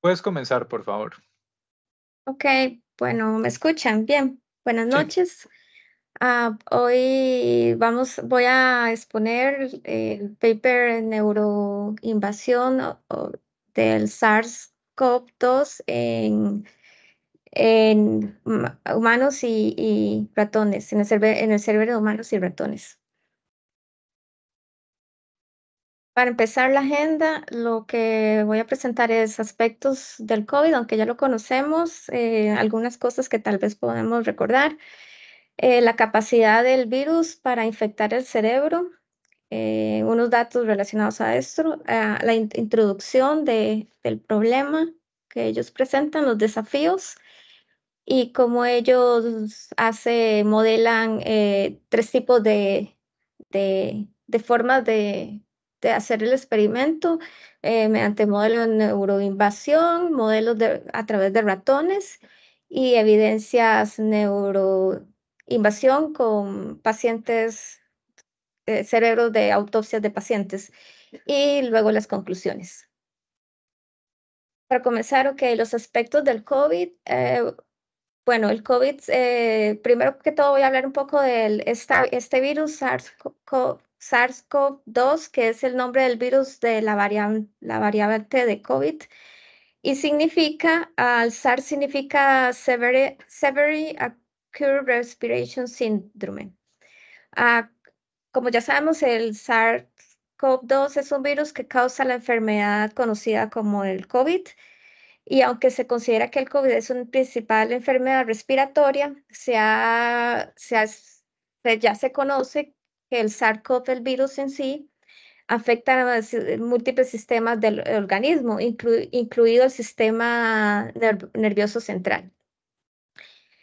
Puedes comenzar, por favor. Ok, bueno, me escuchan. Bien, buenas noches. Ah, hoy vamos, voy a exponer el paper en Neuroinvasión del SARS-CoV-2 en, humanos y, ratones, en el, en el cerebro de humanos y ratones. Para empezar la agenda, lo que voy a presentar es aspectos del COVID, aunque ya lo conocemos, eh, algunas cosas que tal vez podemos recordar. Eh, la capacidad del virus para infectar el cerebro, eh, unos datos relacionados a esto, la introducción de, del problema que ellos presentan, los desafíos y cómo ellos hace, modelan tres tipos de, de formas de hacer el experimento eh, mediante modelos de neuroinvasión, modelos a través de ratones y evidencias neuroinvasión con pacientes, eh, cerebros de autopsias de pacientes y luego las conclusiones. Para comenzar, ok, los aspectos del COVID. Eh, bueno, el COVID, primero que todo voy a hablar un poco de este virus SARS-CoV SARS-CoV-2, que es el nombre del virus de la, variante, la de COVID. Y significa, al SARS significa Severe, Acute Respiration Syndrome. Ah, como ya sabemos, el SARS-CoV-2 es un virus que causa la enfermedad conocida como el COVID. Y aunque se considera que el COVID es una principal enfermedad respiratoria, ya se conoce que el SARS-CoV, virus en sí, afecta a eh, múltiples sistemas del organismo, incluido el sistema nervioso central.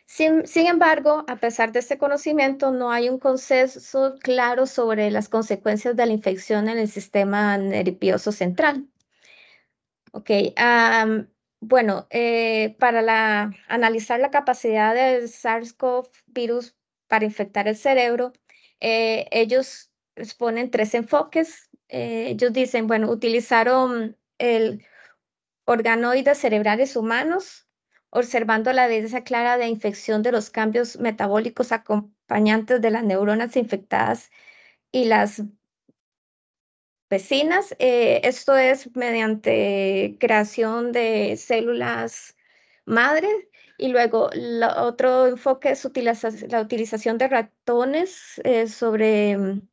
Sin, embargo, a pesar de este conocimiento, no hay un consenso claro sobre las consecuencias de la infección en el sistema nervioso central. Ok, bueno, eh, para analizar la capacidad del SARS-CoV virus para infectar el cerebro, eh, ellos exponen tres enfoques. Eh, ellos dicen, bueno, utilizaron el organoides cerebrales humanos, observando la evidencia clara de infección de los cambios metabólicos acompañantes de las neuronas infectadas y las vecinas. Eh, esto es mediante creación de células madre y luego, otro enfoque es la utilización de ratones eh, sobre mm,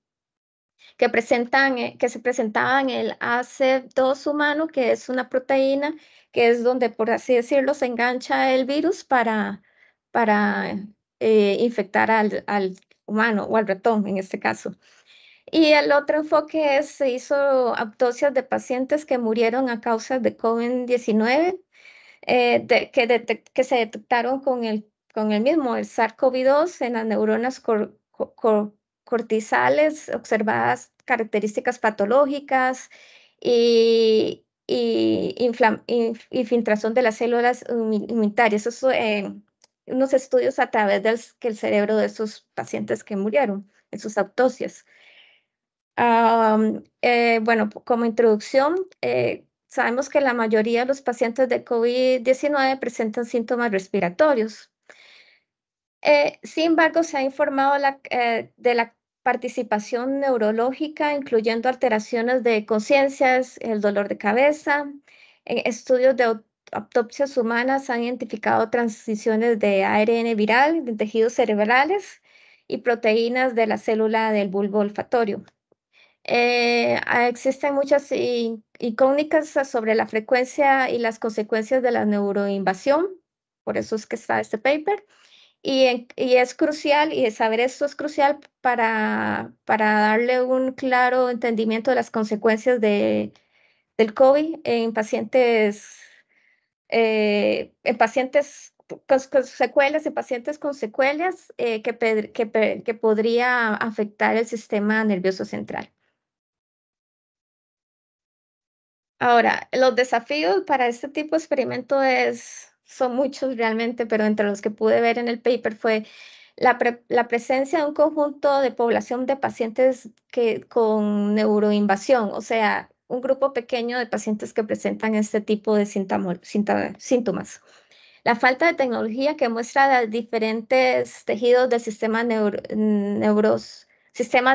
que, presentan, eh, que se presentaban el AC2 humano, que es una proteína que es donde, por así decirlo, se engancha el virus para, para eh, infectar al, humano o al ratón en este caso. Y el otro enfoque es, se hizo autopsias de pacientes que murieron a causa de COVID-19 eh, que, que, se detectaron con el, con el mismo, el SARS-CoV-2 en las neuronas cortisales, observadas características patológicas y, y infiltración de las células inmunitarias. Eso son eh, unos estudios a través del que el cerebro de esos pacientes que murieron en sus autopsias. Eh, bueno, como introducción, eh, sabemos que la mayoría de los pacientes de COVID-19 presentan síntomas respiratorios. Eh, sin embargo, se ha informado eh, de la participación neurológica, incluyendo alteraciones de conciencias, el dolor de cabeza. En estudios de autopsias humanas han identificado transiciones de ARN viral, en tejidos cerebrales y proteínas de la célula del bulbo olfatorio. Eh, ah, existen muchas incógnitas sobre la frecuencia y las consecuencias de la neuroinvasión, por eso es que está este paper. Y, es crucial, y saber esto es crucial para, para darle un claro entendimiento de las consecuencias de, del COVID en pacientes, eh, en pacientes con, secuelas, y pacientes con secuelas que, que podría afectar el sistema nervioso central. Ahora, los desafíos para este tipo de experimento es, son muchos realmente, pero entre los que pude ver en el paper fue la, presencia de un conjunto de población de pacientes que, con neuroinvasión, o sea, un grupo pequeño de pacientes que presentan este tipo de síntomas. La falta de tecnología que muestra los diferentes tejidos del sistema, sistema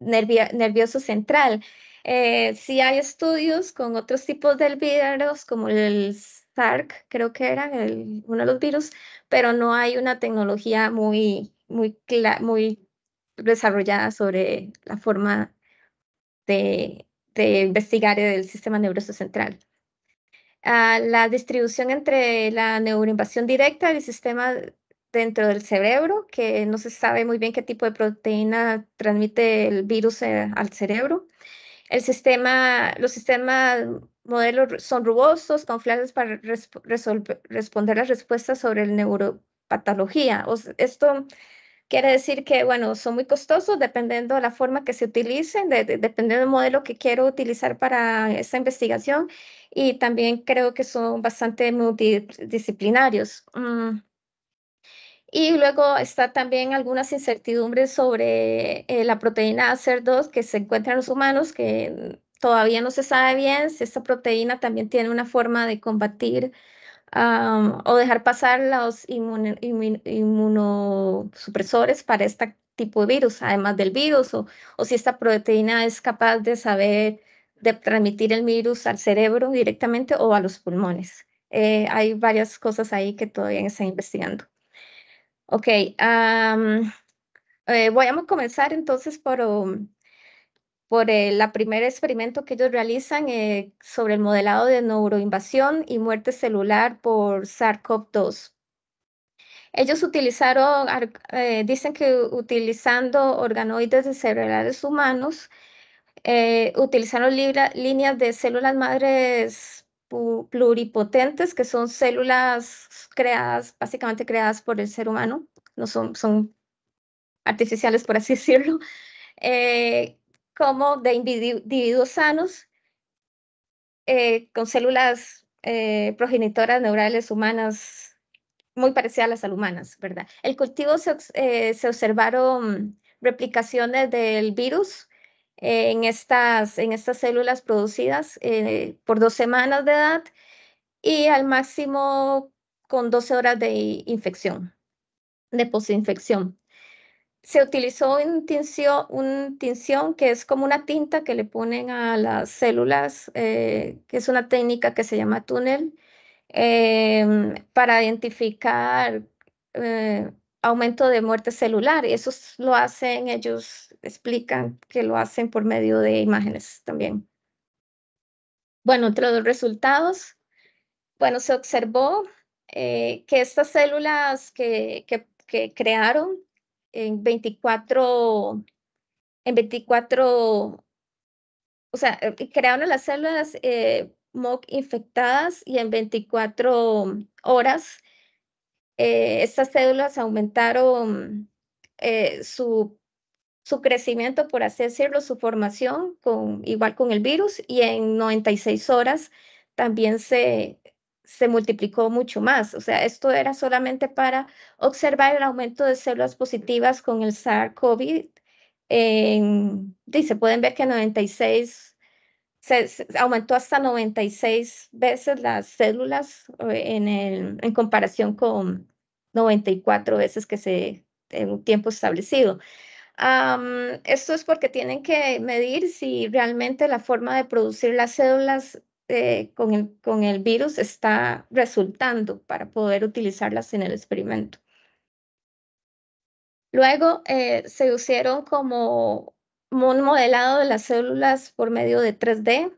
nervioso central eh, sí hay estudios con otros tipos de virus, como el SARS, creo que era el, uno de los virus, pero no hay una tecnología muy, muy, muy desarrollada sobre la forma de, investigar el sistema nervioso central. Ah, la distribución entre la neuroinvasión directa y el sistema dentro del cerebro, que no se sabe muy bien qué tipo de proteína transmite el virus eh, al cerebro. El sistema, los sistemas modelos son robustos, confiables para responder las respuestas sobre la neuropatología. esto quiere decir que, bueno, son muy costosos dependiendo de la forma que se utilicen, de, dependiendo del modelo que quiero utilizar para esta investigación y también creo que son bastante multidisciplinarios. Mm, y luego está también algunas incertidumbres sobre eh, la proteína ACER2 que se encuentra en los humanos, que todavía no se sabe bien si esta proteína también tiene una forma de combatir o dejar pasar los inmunosupresores para este tipo de virus, además del virus, o, si esta proteína es capaz de saber de transmitir el virus al cerebro directamente o a los pulmones. Eh, hay varias cosas ahí que todavía están investigando. Ok, eh, voy a comenzar entonces por, um, por el primer experimento que ellos realizan eh, sobre el modelado de neuroinvasión y muerte celular por SARS-CoV-2. Ellos utilizaron, eh, dicen que utilizando organoides de cerebrales humanos, utilizaron líneas de células madres pluripotentes, que son células creadas, básicamente creadas por el ser humano, no son, son artificiales, por así decirlo, eh, como de individuos sanos, eh, con células eh, progenitoras neurales humanas muy parecidas a las humanas, ¿verdad? El cultivo se observaron replicaciones del virus en, estas, en estas células producidas eh, por dos semanas de edad y al máximo con 12 horas de infección, de postinfección. Se utilizó un tinción, un tinción que es como una tinta que le ponen a las células, eh, que es una técnica que se llama túnel, em, para identificar eh, aumento de muerte celular. y Eso lo hacen, ellos explican que lo hacen por medio de imágenes también. Bueno, otros resultados, bueno, se observó eh, que estas células que, crearon en 24, en 24, o sea, eh, crearon las células eh, MOC infectadas y en 24 horas eh, estas células aumentaron eh, su, su, crecimiento, por así decirlo, su formación, con, igual con el virus, y en 96 horas también se, se multiplicó mucho más. O sea, esto era solamente para observar el aumento de células positivas con el SARS-CoV. Eh, dice pueden ver que 96 se, aumentó hasta 96 veces las células eh, en, comparación con 94 veces que se en un tiempo establecido. esto es porque tienen que medir si realmente la forma de producir las células eh, con, el, virus está resultando para poder utilizarlas en el experimento. Luego eh, se usaron como un modelado de las células por medio de 3D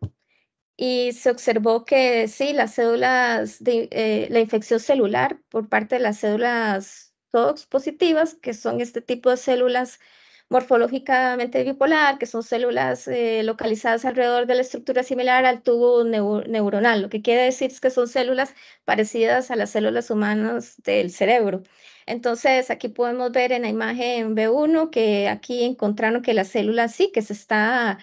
y se observó que sí, las células de eh, la infección celular por parte de las células tox positivas, que son este tipo de células morfológicamente bipolar, que son células eh, localizadas alrededor de la estructura similar al tubo neuronal. Lo que quiere decir es que son células parecidas a las células humanas del cerebro. Entonces, aquí podemos ver en la imagen B1 que aquí encontraron que la célula sí, que se está,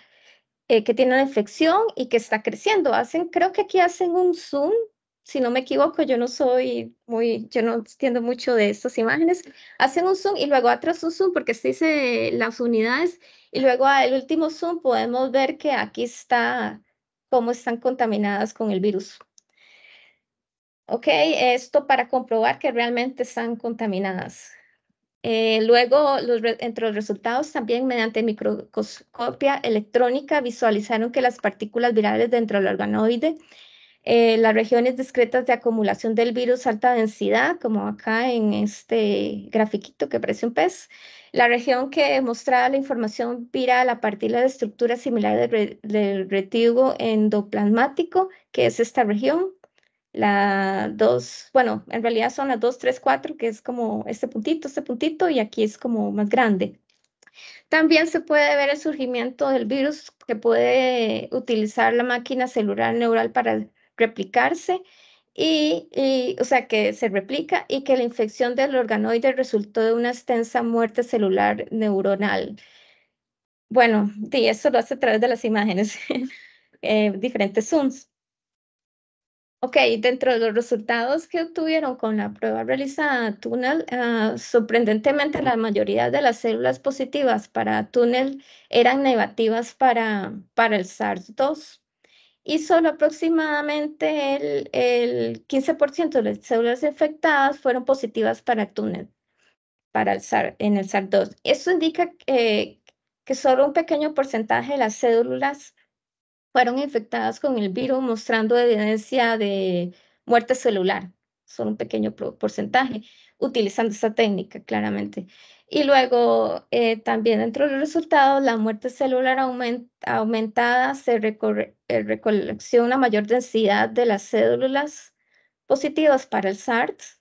eh, que tiene una infección y que está creciendo. Hacen, creo que aquí hacen un zoom, si no me equivoco, yo no soy muy, yo no entiendo mucho de estas imágenes. Hacen un zoom y luego atrás un zoom porque se dice las unidades y luego al último zoom podemos ver que aquí está cómo están contaminadas con el virus. Ok, esto para comprobar que realmente están contaminadas. Eh, luego, entre los resultados, también mediante microscopia electrónica, visualizaron que las partículas virales dentro del organoide, eh, las regiones discretas de acumulación del virus alta densidad, como acá en este grafiquito que parece un pez, la región que mostraba la información viral a partir de la estructura similar del, retículo endoplasmático, que es esta región, la 2, bueno, en realidad son las 2, 3, 4, que es como este puntito, este puntito, y aquí es como más grande. También se puede ver el surgimiento del virus que puede utilizar la máquina celular neural para replicarse y, o sea, que se replica y que la infección del organoide resultó de una extensa muerte celular neuronal. Bueno, y eso lo hace a través de las imágenes, eh, diferentes zooms. Ok, dentro de los resultados que obtuvieron con la prueba realizada túnel, ah, sorprendentemente la mayoría de las células positivas para túnel eran negativas para, para el SARS-2 y solo aproximadamente el, el 15% de las células infectadas fueron positivas para túnel para el en el SARS-2. Esto indica que solo un pequeño porcentaje de las células fueron infectadas con el virus, mostrando evidencia de muerte celular, solo un pequeño porcentaje, utilizando esta técnica claramente. Y luego eh, también dentro de los resultados, la muerte celular aumentada se recorre, eh, recolección una mayor densidad de las células positivas para el SARS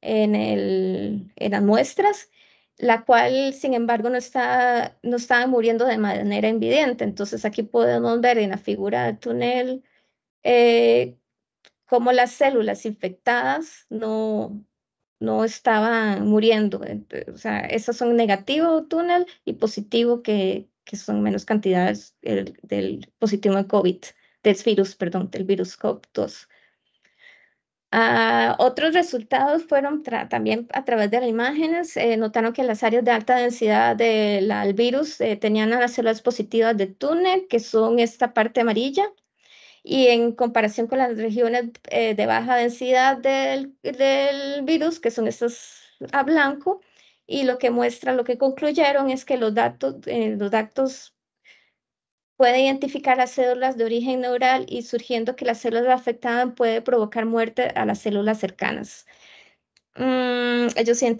en las muestras la cual, sin embargo, no, está, no estaba muriendo de manera evidente. Entonces aquí podemos ver en la figura del túnel eh, cómo las células infectadas no, no estaban muriendo. O sea, esas son negativo túnel y positivo, que, son menos cantidades del, del positivo de COVID, del virus, perdón, del virus 2 Ah, otros resultados fueron también a través de las imágenes. Eh, notaron que las áreas de alta densidad del virus eh, tenían a las células positivas de túnel, que son esta parte amarilla, y en comparación con las regiones eh, de baja densidad del, virus, que son estas a blanco. Y lo que muestra, lo que concluyeron es que los datos, los datos puede identificar las células de origen neural y surgiendo que las células afectadas puede provocar muerte a las células cercanas. Mm, ellos se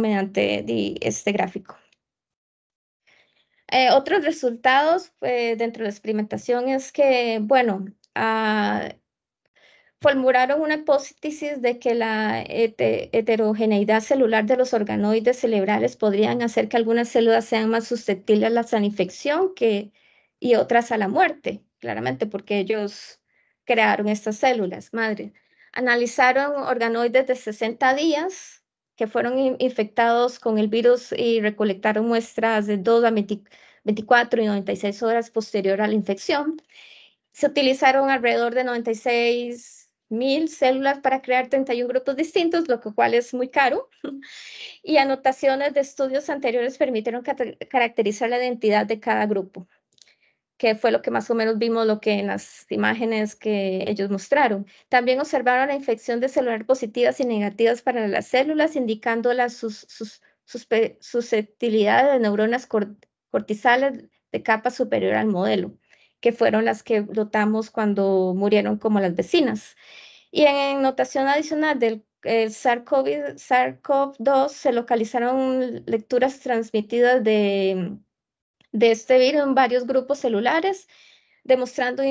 mediante este gráfico. Eh, otros resultados eh, dentro de la experimentación es que, bueno, ah, formularon una hipótesis de que la heterogeneidad celular de los organoides cerebrales podrían hacer que algunas células sean más susceptibles a la infección que y otras a la muerte, claramente, porque ellos crearon estas células madre. Analizaron organoides de 60 días que fueron infectados con el virus y recolectaron muestras de 2 a 24 y 96 horas posterior a la infección. Se utilizaron alrededor de 96 mil células para crear 31 grupos distintos, lo cual es muy caro. Y anotaciones de estudios anteriores permitieron caracterizar la identidad de cada grupo que fue lo que más o menos vimos lo que en las imágenes que ellos mostraron. También observaron la infección de celular positivas y negativas para las células, indicando la sus, sus, susceptibilidad de neuronas cortizales de capa superior al modelo, que fueron las que notamos cuando murieron como las vecinas. Y en notación adicional del eh, SARS-CoV-2 se localizaron lecturas transmitidas de de este virus en varios grupos celulares, demostrando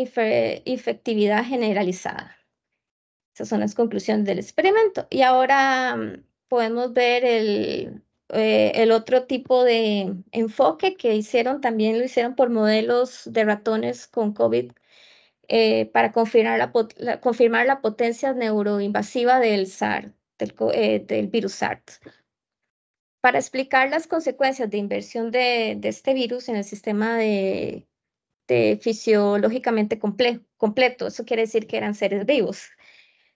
efectividad generalizada. Esas son las conclusiones del experimento. Y ahora mm, podemos ver eh, el, otro tipo de enfoque que hicieron, también lo hicieron por modelos de ratones con COVID eh, para confirmar la, confirmar la potencia neuroinvasiva del SARS, del, eh, del virus SARS. Para explicar las consecuencias de inversión de, este virus en el sistema de, fisiológicamente completo, eso quiere decir que eran seres vivos.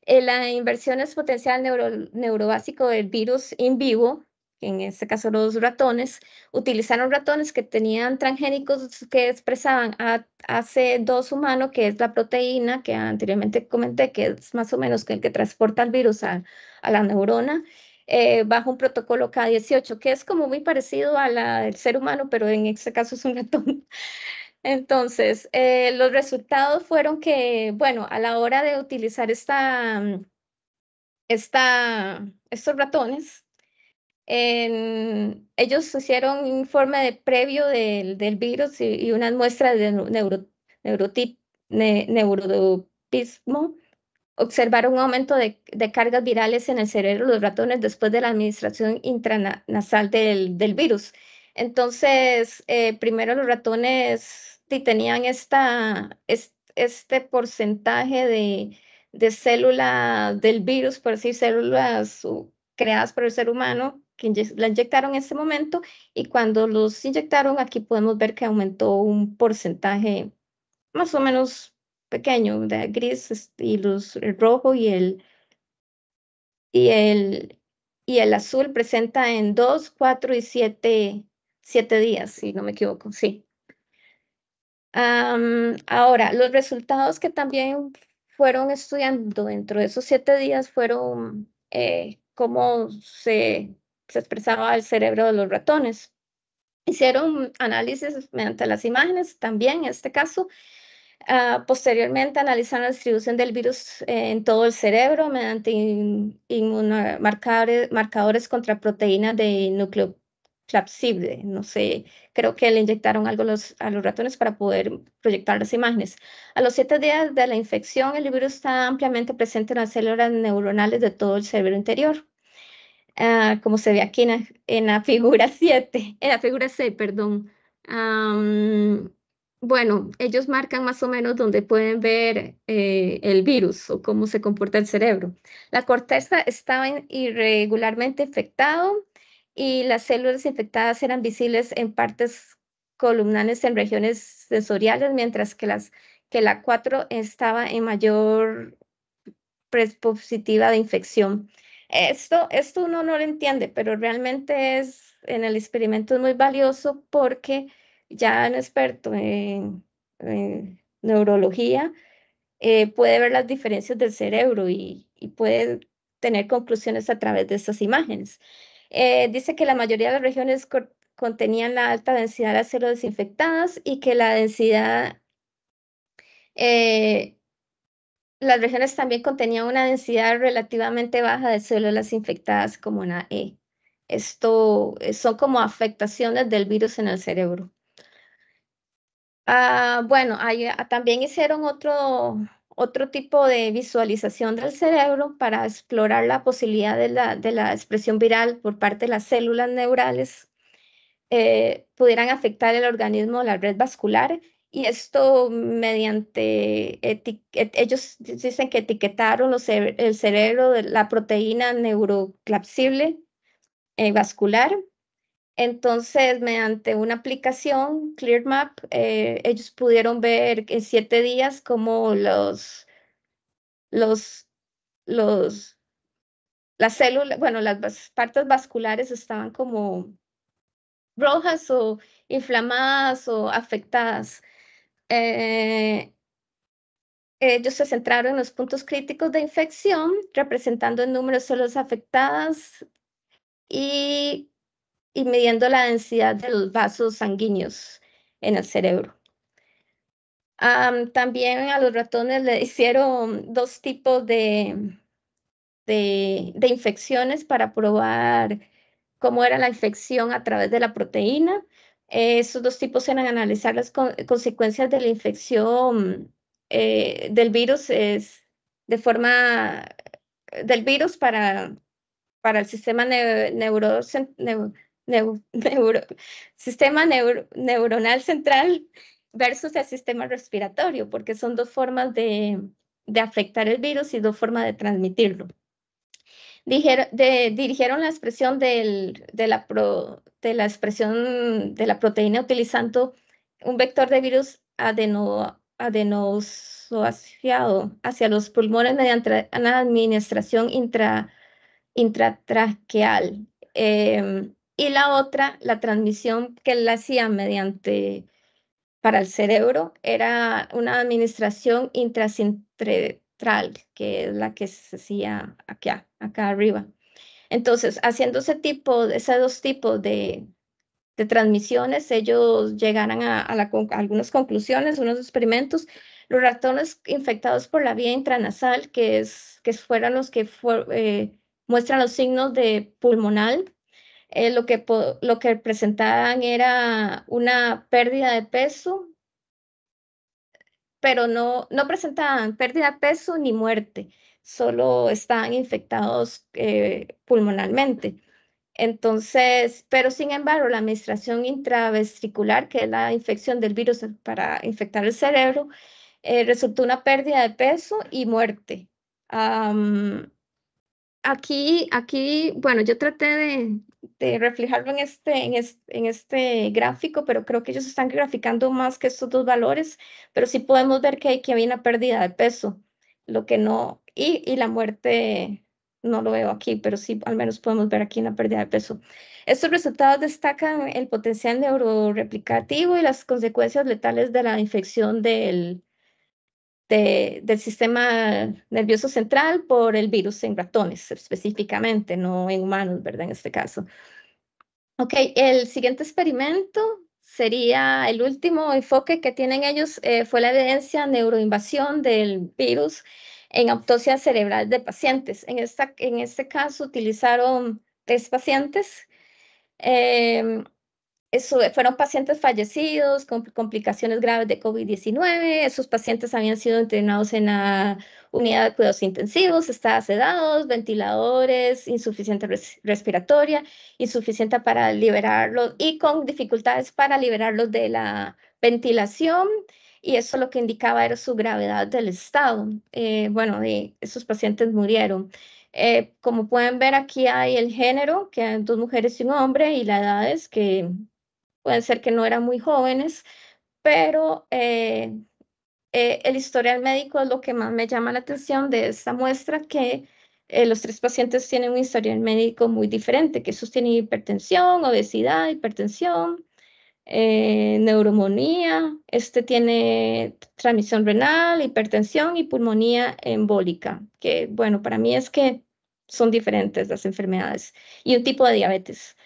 Eh, la inversión es potencial neurobásico del virus in vivo, en este caso los ratones, utilizaron ratones que tenían transgénicos que expresaban AC2 humano, que es la proteína que anteriormente comenté, que es más o menos el que transporta el virus a, a la neurona, eh, bajo un protocolo K18, que es como muy parecido a la del ser humano, pero en este caso es un ratón. Entonces, eh, los resultados fueron que, bueno, a la hora de utilizar esta, mm, esta, estos ratones, ellos hicieron un informe previo del, del virus y, una unas muestras de neuro, neurotip, observaron un aumento de, cargas virales en el cerebro de los ratones después de la administración intranasal del, virus. Entonces, eh, primero los ratones tenían esta, este, porcentaje de, células del virus, por decir células creadas por el ser humano, que la inyectaron en ese momento, y cuando los inyectaron, aquí podemos ver que aumentó un porcentaje más o menos pequeño, de gris este, y el rojo y el, y el, y el azul presenta en dos cuatro y siete días, si no me equivoco, sí. ahora, los resultados que también fueron estudiando dentro de esos siete días fueron eh, cómo se, se expresaba el cerebro de los ratones. Hicieron análisis mediante las imágenes, también en este caso, Ah, posteriormente analizan la distribución del virus eh, en todo el cerebro mediante inmunomarcadores marcadores contra proteínas de núcleo No sé, creo que le inyectaron algo a los ratones para poder proyectar las imágenes. A los siete días de la infección, el virus está ampliamente presente en las células neuronales de todo el cerebro interior. Ah, como se ve aquí en la, figura 7, en la figura 6, perdón bueno, ellos marcan más o menos donde pueden ver eh, el virus o cómo se comporta el cerebro. La corteza estaba irregularmente infectada y las células infectadas eran visibles en partes columnales en regiones sensoriales, mientras que, las, que la 4 estaba en mayor predispositiva de infección. Esto, esto uno no lo entiende, pero realmente es en el experimento es muy valioso porque ya un experto en, neurología eh, puede ver las diferencias del cerebro y, puede tener conclusiones a través de estas imágenes. Eh, dice que la mayoría de las regiones contenían la alta densidad de células desinfectadas y que la densidad, eh, las regiones también contenían una densidad relativamente baja de células infectadas como una E. Esto son como afectaciones del virus en el cerebro. Ah, bueno, ah, también hicieron otro, tipo de visualización del cerebro para explorar la posibilidad de la, expresión viral por parte de las células neurales eh, pudieran afectar el organismo, la red vascular. Y esto mediante, e-, ellos dicen que etiquetaron el cerebro de la proteína neuroclapsible eh, vascular entonces, mediante una aplicación, ClearMap, eh, ellos pudieron ver en siete días cómo los, los, los, las células, bueno, las partes vasculares estaban como rojas o inflamadas o afectadas. Eh, ellos se centraron en los puntos críticos de infección, representando el número de células afectadas y y midiendo la densidad de los vasos sanguíneos en el cerebro. también a los ratones le hicieron dos tipos de, de, infecciones para probar cómo era la infección a través de la proteína. esos dos tipos eran analizar las consecuencias de la infección eh, del virus es de forma del virus para, para el sistema sistema neuronal central versus el sistema respiratorio, porque son dos formas de, afectar el virus y dos formas de transmitirlo. dirigieron la expresión de, la expresión de la proteína utilizando un vector de virus adeno, asociado hacia los pulmones mediante una administración intra, intratraqueal. Em, y la otra, la transmisión que la hacía mediante para el cerebro, era una administración intracentral, que es la que se hacía acá, acá arriba. Entonces, haciendo ese tipo, esos dos tipos de, transmisiones, ellos llegaron a, algunas conclusiones, unos experimentos, los ratones infectados por la vía intranasal, que, es, que fueron los que eh, muestran los signos de pulmonal, eh, lo, que, lo que presentaban era una pérdida de peso, pero no, no presentaban pérdida de peso ni muerte, solo estaban infectados eh, pulmonalmente. Entonces, pero sin embargo, la administración intravesicular, que es la infección del virus para infectar el cerebro, eh, resultó una pérdida de peso y muerte aquí, aquí, bueno, yo traté de, reflejarlo en este, en en, este, gráfico, pero creo que ellos están graficando más que estos dos valores, pero sí podemos ver que hay, que una pérdida de peso, lo que no, y, y la muerte no lo veo aquí, pero sí al menos podemos ver aquí una pérdida de peso. Estos resultados destacan el potencial neuroreplicativo y las consecuencias letales de la infección del, del sistema nervioso central por el virus en ratones específicamente, no en humanos, ¿verdad? En este caso. Ok, el siguiente experimento sería el último enfoque que tienen ellos, eh, fue la evidencia neuroinvasión del virus en autopsia cerebral de pacientes. En, esta, en este caso utilizaron tres pacientes. Eh, eso, eh, fueron pacientes fallecidos con complicaciones graves de COVID-19. Esos pacientes habían sido entrenados en la unidad de cuidados intensivos, estaban sedados, ventiladores, insuficiente respiratoria, insuficiente para liberarlos y con dificultades para liberarlos de la ventilación. Y eso lo que indicaba era su gravedad del estado. Eh, bueno, y esos pacientes murieron. Eh, como pueden ver, aquí hay el género, que hay dos mujeres y un hombre, y la edad es que pueden ser que no eran muy jóvenes, pero eh, eh, el historial médico es lo que más me llama la atención de esta muestra, que eh, los tres pacientes tienen un historial médico muy diferente, que sostiene hipertensión, obesidad, hipertensión, neuromonía, este tiene transmisión renal, hipertensión y pulmonía embólica, que bueno, para mí es que son diferentes las enfermedades, y un tipo de diabetes.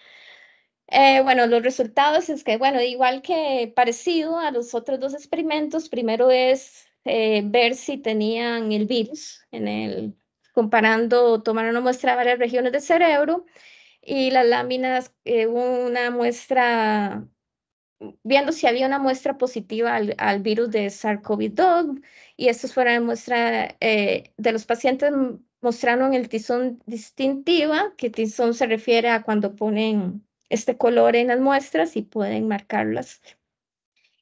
Eh, bueno, los resultados es que, bueno, igual que parecido a los otros dos experimentos, primero es eh, ver si tenían el virus en el, comparando, tomaron una muestra de varias regiones del cerebro y las láminas, eh, una muestra, viendo si había una muestra positiva al, al virus de SARS-CoV-2 y estos fueron muestra de los pacientes mostraron el tizón distintiva, que tizón se refiere a cuando ponen este color en las muestras y pueden marcarlas.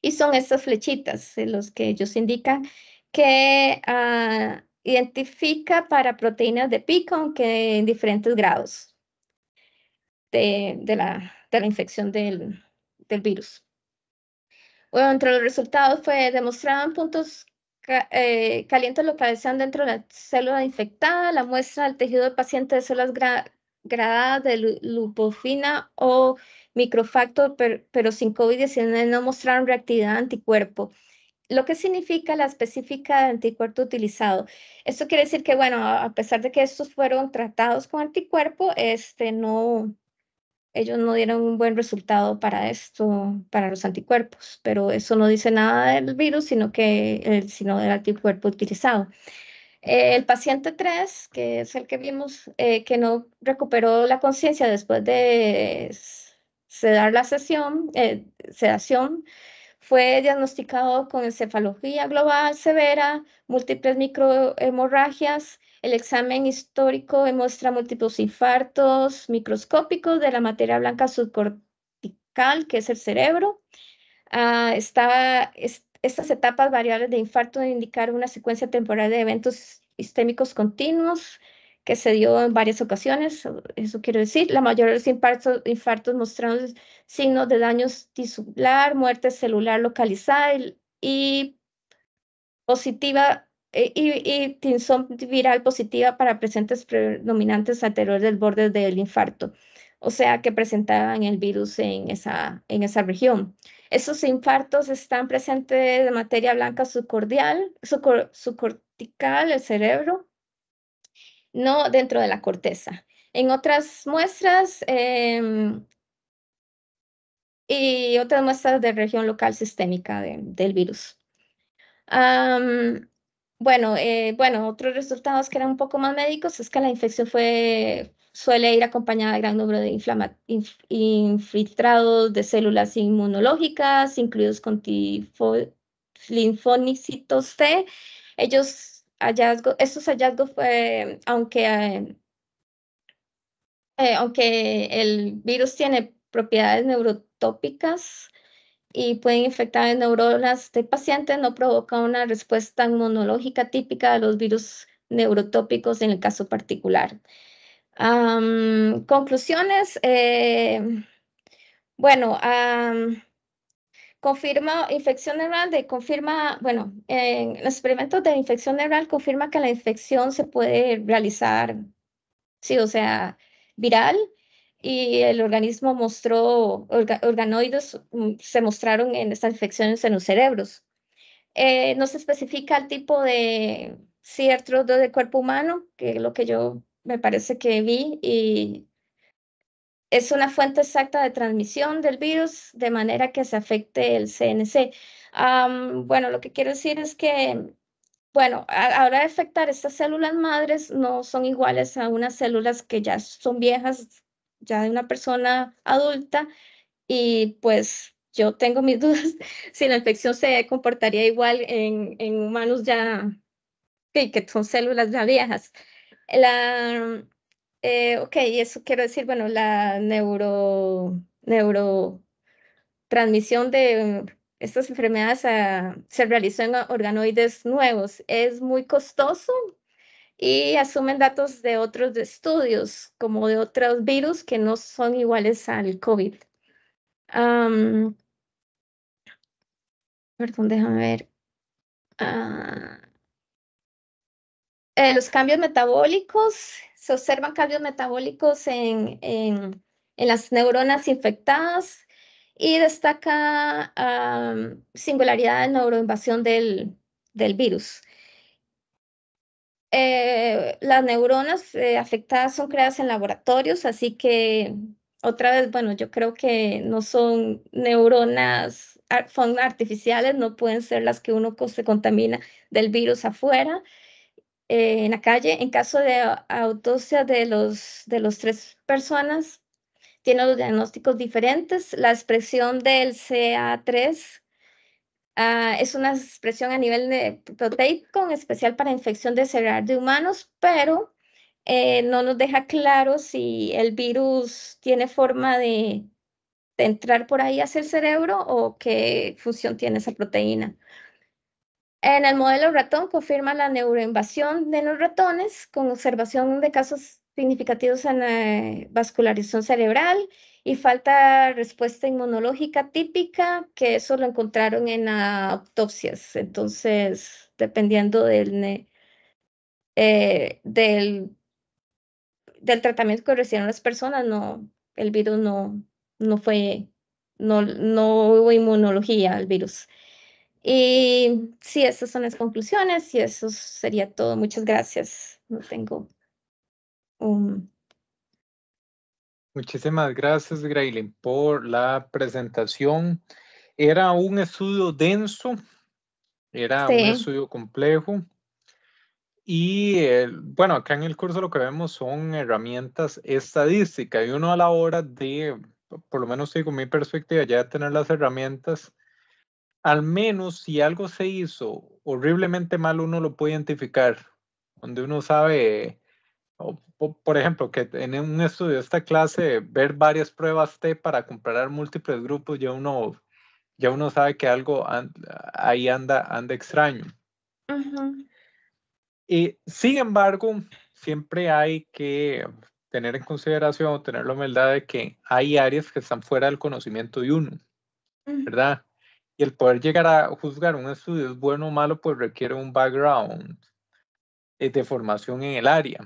Y son estas flechitas, en los que ellos indican que ah, identifica para proteínas de pico, aunque en diferentes grados de, de, la, infección del, virus. Bueno, entre los resultados fue demostraban puntos eh, calientes localizados dentro de la célula infectada, la muestra del tejido del paciente de células gradadas de lupofina o microfactor, pero sin COVID-19 no mostraron reactividad anticuerpo. Lo que significa la específica de anticuerpo utilizado. Esto quiere decir que, bueno, a pesar de que estos fueron tratados con anticuerpo, este, no, ellos no dieron un buen resultado para esto, para los anticuerpos, pero eso no dice nada del virus, sino, que, eh, sino del anticuerpo utilizado. Eh, el paciente 3, que es el que vimos, eh, que no recuperó la conciencia después de sedar la sesión, eh, sedación, fue diagnosticado con encefalogía global severa, múltiples microhemorragias. El examen histórico muestra múltiples infartos microscópicos de la materia blanca subcortical, que es el cerebro. Ah, estaba, estas etapas variables de infarto indicaron una secuencia temporal de eventos sistémicos continuos que se dio en varias ocasiones, eso quiero decir, la mayoría de los infartos, mostraron signos de daño tisular, muerte celular localizada y, positiva eh, y, viral positiva para presentes predominantes anteriores del borde del infarto, o sea que presentaban el virus en esa, en esa región. Esos infartos están presentes de materia blanca subcordial, subcortical, el cerebro, no dentro de la corteza. En otras muestras em, y otras muestras de región local sistémica del virus. bueno, eh, bueno, otros resultados que eran un poco más médicos es que la infección fue suele ir acompañada de gran número de infiltrados de células inmunológicas, incluidos con linfonicitos T. Ellos hallazgo, estos hallazgos, fue, eh, eh, aunque, el virus tiene propiedades neurotópicas, y pueden infectar en neuronas de pacientes, no provoca una respuesta inmunológica típica de los virus neurotópicos en el caso particular conclusiones. Eh, bueno, confirma infección neural, de, confirma, bueno, en los experimentos de infección neural confirma que la infección se puede realizar, sí, o sea, viral y el organismo mostró, organoides mm, se mostraron en estas infecciones en los cerebros. Eh, no se especifica el tipo de cierto de cuerpo humano, que es lo que yo me parece que vi, y es una fuente exacta de transmisión del virus de manera que se afecte el CNC. bueno, lo que quiero decir es que, bueno, ahora de afectar estas células madres no son iguales a unas células que ya son viejas, ya de una persona adulta, y pues yo tengo mis dudas si la infección se comportaría igual en, en humanos ya que, que son células ya viejas. La, eh, ok, eso quiero decir, bueno, la neurotransmisión de estas enfermedades se realizó en organoides nuevos. Es muy costoso y asumen datos de otros estudios, como de otros virus que no son iguales al COVID. perdón, déjame ver. Ah, eh, los cambios metabólicos, se observan cambios metabólicos en, en, las neuronas infectadas y destaca singularidad de neuroinvasión del, del virus. Eh, las neuronas eh, afectadas son creadas en laboratorios, así que otra vez, bueno, yo creo que no son neuronas, artificiales, no pueden ser las que uno se contamina del virus afuera. Eh, en la calle. En caso de autopsia de los, de los tres personas, tiene los diagnósticos diferentes. La expresión del CA3 ah, es una expresión a nivel de proteico, en especial para infección de cerebral de humanos, pero eh, no nos deja claro si el virus tiene forma de, de entrar por ahí hacia el cerebro o qué función tiene esa proteína. En el modelo ratón confirma la neuroinvasión de los ratones con observación de casos significativos en vascularización cerebral y falta respuesta inmunológica típica, que eso lo encontraron en autopsias. Entonces, dependiendo del, eh, del, del tratamiento que recibieron las personas, no, el virus no, no fue, no, no hubo inmunología al virus. Y sí, esas son las conclusiones y eso sería todo. Muchas gracias. No tengo un... Muchísimas gracias, Graylin, por la presentación. Era un estudio denso, era un estudio complejo. Y bueno, acá en el curso lo que vemos son herramientas estadísticas y uno a la hora de, por lo menos digo, mi perspectiva, ya tener las herramientas, al menos si algo se hizo horriblemente mal, uno lo puede identificar, donde uno sabe, por ejemplo, que en un estudio de esta clase, ver varias pruebas T para comparar múltiples grupos, ya uno, ya uno sabe que algo ahí anda, anda extraño. y, sin embargo, siempre hay que tener en consideración, o tener la humildad de que hay áreas que están fuera del conocimiento de uno, ¿verdad? Y el poder llegar a juzgar un estudio es bueno o malo, pues requiere un background eh, de formación en el área.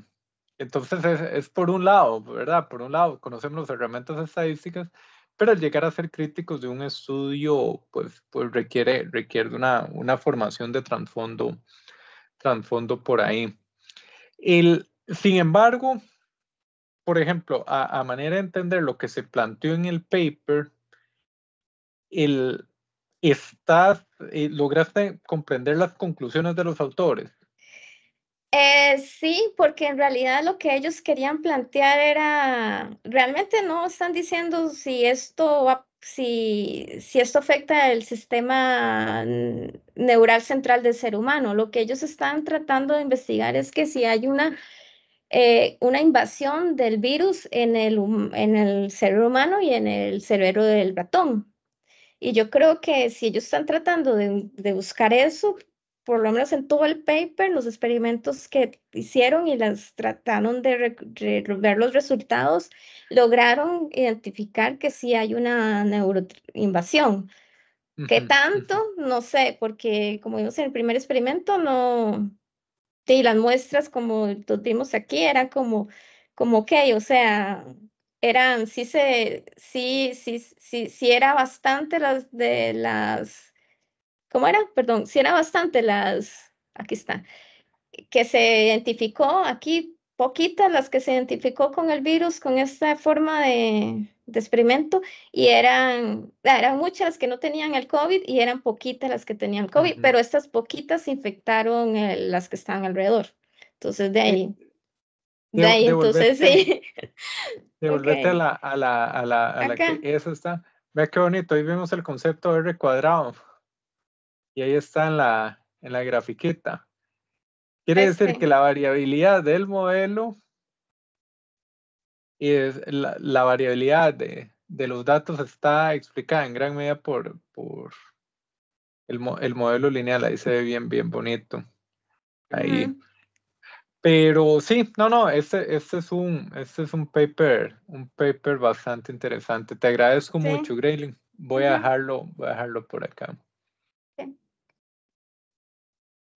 Entonces es, es, por un lado, ¿verdad? Por un lado, conocemos las herramientas estadísticas, pero al llegar a ser críticos de un estudio, pues, pues requiere, requiere una, una formación de trasfondo, trasfondo por ahí. El, sin embargo, por ejemplo, a, a, manera de entender lo que se planteó en el paper, el, estás, eh, lograste comprender las conclusiones de los autores. Eh, sí, porque en realidad lo que ellos querían plantear era, realmente no están diciendo si esto si, si esto afecta el sistema neural central del ser humano. Lo que ellos están tratando de investigar es que si hay una, eh, una invasión del virus en el, en el cerebro humano y en el cerebro del ratón. Y yo creo que si ellos están tratando de, de, buscar eso, por lo menos en todo el paper, los experimentos que hicieron y las trataron de, ver los resultados, lograron identificar que sí hay una neuroinvasión. ¿Qué tanto? No sé, porque como vimos en el primer experimento, no. Y las muestras como tuvimos aquí era como, como ok, o sea, eran, sí se, sí, sí, sí, sí era bastante las de las, ¿cómo era? Perdón, sí era bastante las, aquí está, que se identificó aquí, poquitas las que se identificó con el virus, con esta forma de, experimento, y eran, eran muchas las que no tenían el COVID y eran poquitas las que tenían COVID, pero estas poquitas infectaron eh, las que estaban alrededor. Entonces, de eh, ahí de, ahí entonces sí. Devolverte a la, a la, a la, eso está. Vea qué bonito, ahí vemos el concepto R cuadrado. Y ahí está en la, en la grafiquita. Quiere decir este. que la variabilidad del modelo y la, variabilidad de, los datos está explicada en gran medida por, por el, el modelo lineal. Ahí se ve bien, bien bonito. Ahí. Pero sí, no, no, este, este es un, este es un paper, un paper bastante interesante. Te agradezco mucho, Grayling. Voy a dejarlo, voy a dejarlo por acá.